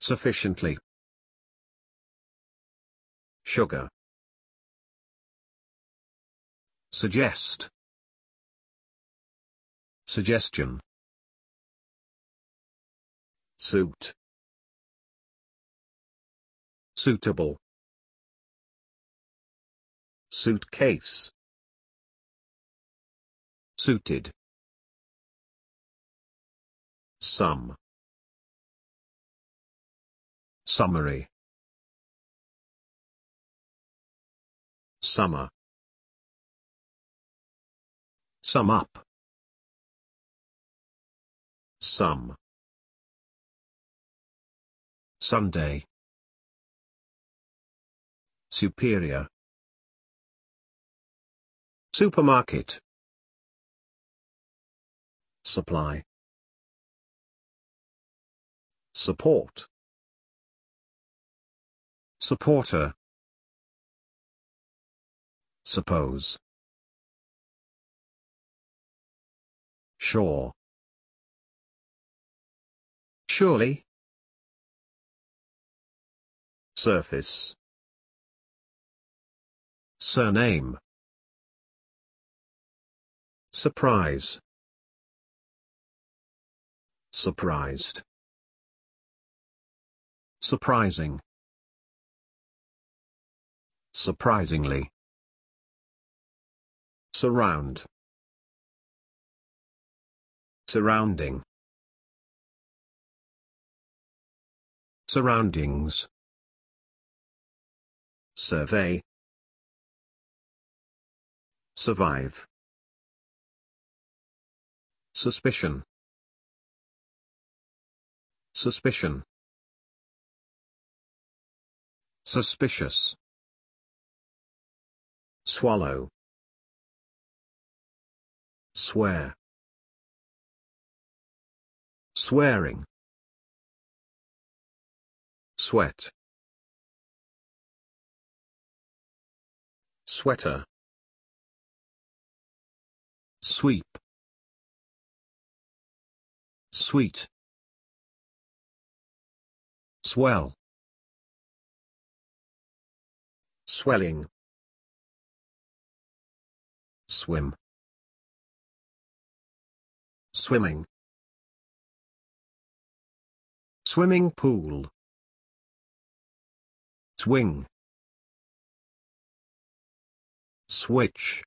sufficiently. Sugar. Suggest. Suggestion. Suit. Suitable. Suitcase. Suited. Some. Summary Summer Sum up Sum Sunday Superior Supermarket Supply Support supporter suppose sure surely surface surname surprise surprised surprising surprisingly. Surround. Surrounding. Surroundings. Survey. Survive. Suspicion. Suspicion. Suspicious. Swallow. Swear. Swearing. Sweat. Sweater. Sweep. Sweet. Swell. Swelling. Swim. Swimming. Swimming pool. Swing. Switch.